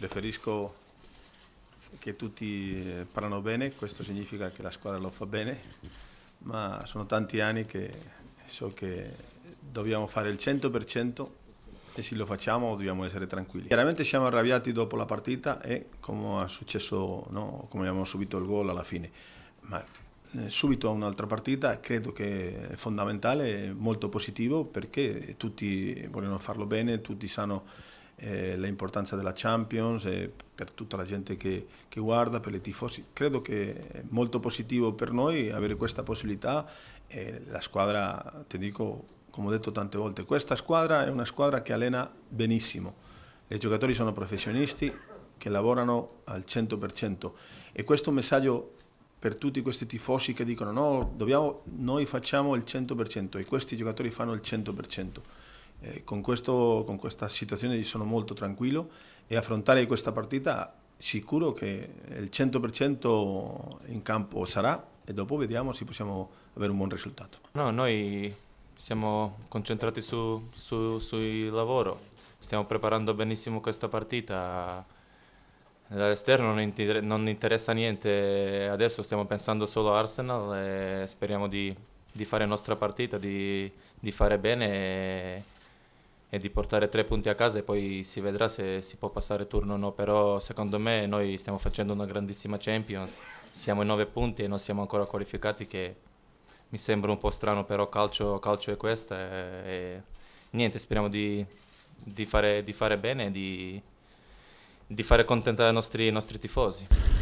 preferisco che tutti eh, parlano bene, questo significa che la squadra lo fa bene, ma sono tanti anni che so che dobbiamo fare il 100% e se lo facciamo dobbiamo essere tranquilli. Chiaramente siamo arrabbiati dopo la partita e come è successo, no? come abbiamo subito il gol alla fine, ma eh, subito a un'altra partita credo che è fondamentale, molto positivo perché tutti vogliono farlo bene, tutti sanno eh, l'importanza della Champions e eh, per tutta la gente che, che guarda, per i tifosi. Credo che è molto positivo per noi avere questa possibilità e eh, la squadra, ti dico, come ho detto tante volte, questa squadra è una squadra che allena benissimo. I giocatori sono professionisti che lavorano al 100% e questo è un messaggio per tutti questi tifosi che dicono no, dobbiamo, noi facciamo il 100% e questi giocatori fanno il 100%. Eh, con, questo, con, questa situazione sono molto tranquillo e affrontare questa partita sicuro che il 100% in campo sarà e dopo vediamo se possiamo avere un buon risultato. No, noi siamo concentrati su, su, sul lavoro, stiamo preparando benissimo questa partita, dall'esterno non, interessa niente, adesso stiamo pensando solo a Arsenal e speriamo di, di fare la nostra partita, di, di fare bene e di portare tre punti a casa e poi si vedrà se si può passare turno o no, però secondo me noi stiamo facendo una grandissima Champions, siamo in nove punti e non siamo ancora qualificati che mi sembra un po' strano, però calcio, calcio è questo e, e niente, speriamo di, di, fare, di fare, bene e di, di fare contentare i nostri, i nostri tifosi.